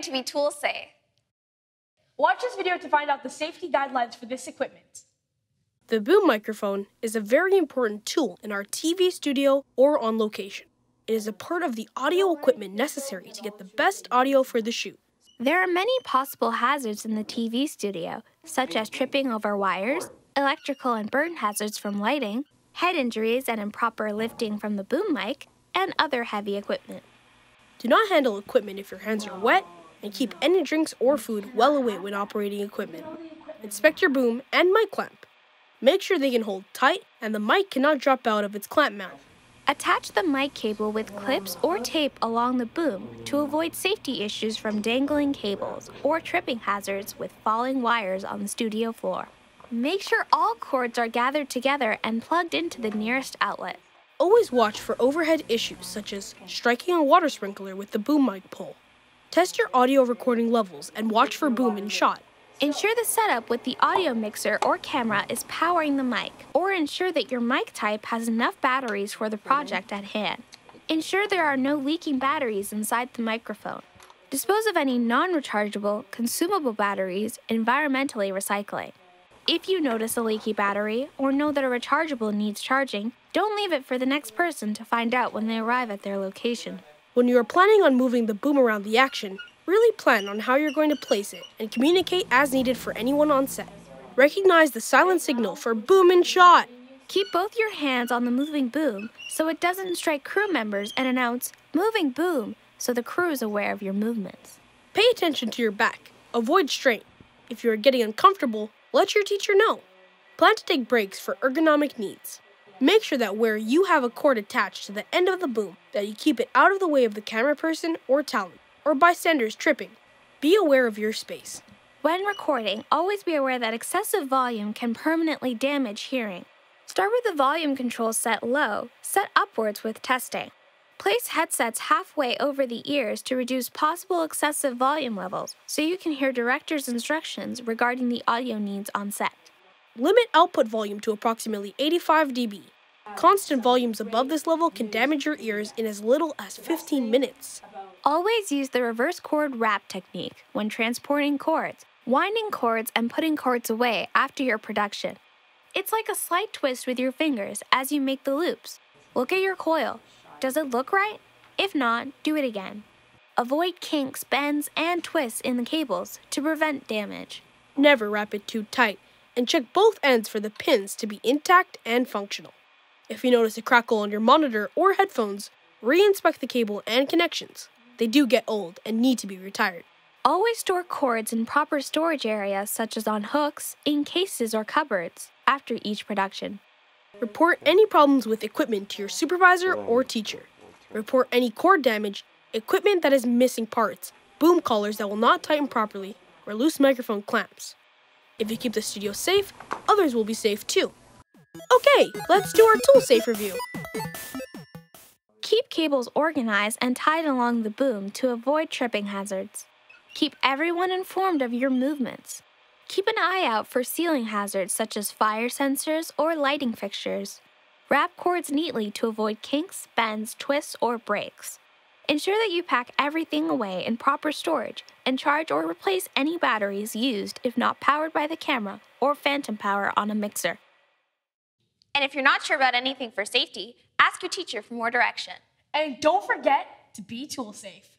to be tool safe. Watch this video to find out the safety guidelines for this equipment. The boom microphone is a very important tool in our TV studio or on location. It is a part of the audio equipment necessary to get the best audio for the shoot. There are many possible hazards in the TV studio, such as tripping over wires, electrical and burn hazards from lighting, head injuries and improper lifting from the boom mic, and other heavy equipment. Do not handle equipment if your hands are wet, and keep any drinks or food well away when operating equipment. Inspect your boom and mic clamp. Make sure they can hold tight and the mic cannot drop out of its clamp mount. Attach the mic cable with clips or tape along the boom to avoid safety issues from dangling cables or tripping hazards with falling wires on the studio floor. Make sure all cords are gathered together and plugged into the nearest outlet. Always watch for overhead issues such as striking a water sprinkler with the boom mic pole. Test your audio recording levels and watch for boom and shot. Ensure the setup with the audio mixer or camera is powering the mic, or ensure that your mic type has enough batteries for the project at hand. Ensure there are no leaking batteries inside the microphone. Dispose of any non-rechargeable, consumable batteries environmentally recycling. If you notice a leaky battery or know that a rechargeable needs charging, don't leave it for the next person to find out when they arrive at their location. When you are planning on moving the boom around the action, really plan on how you're going to place it and communicate as needed for anyone on set. Recognize the silent signal for boom and shot. Keep both your hands on the moving boom so it doesn't strike crew members and announce moving boom so the crew is aware of your movements. Pay attention to your back. Avoid strain. If you are getting uncomfortable, let your teacher know. Plan to take breaks for ergonomic needs. Make sure that where you have a cord attached to the end of the boom, that you keep it out of the way of the camera person or talent, or bystanders tripping. Be aware of your space. When recording, always be aware that excessive volume can permanently damage hearing. Start with the volume control set low, set upwards with testing. Place headsets halfway over the ears to reduce possible excessive volume levels so you can hear director's instructions regarding the audio needs on set. Limit output volume to approximately 85 dB. Constant volumes above this level can damage your ears in as little as 15 minutes. Always use the reverse cord wrap technique when transporting cords, winding cords, and putting cords away after your production. It's like a slight twist with your fingers as you make the loops. Look at your coil. Does it look right? If not, do it again. Avoid kinks, bends, and twists in the cables to prevent damage. Never wrap it too tight and check both ends for the pins to be intact and functional. If you notice a crackle on your monitor or headphones, re-inspect the cable and connections. They do get old and need to be retired. Always store cords in proper storage areas such as on hooks, in cases or cupboards after each production. Report any problems with equipment to your supervisor or teacher. Report any cord damage, equipment that is missing parts, boom collars that will not tighten properly, or loose microphone clamps. If you keep the studio safe, others will be safe too. Okay, let's do our tool safe review. Keep cables organized and tied along the boom to avoid tripping hazards. Keep everyone informed of your movements. Keep an eye out for ceiling hazards such as fire sensors or lighting fixtures. Wrap cords neatly to avoid kinks, bends, twists, or breaks. Ensure that you pack everything away in proper storage and charge or replace any batteries used if not powered by the camera or phantom power on a mixer. And if you're not sure about anything for safety, ask your teacher for more direction. And don't forget to be tool safe.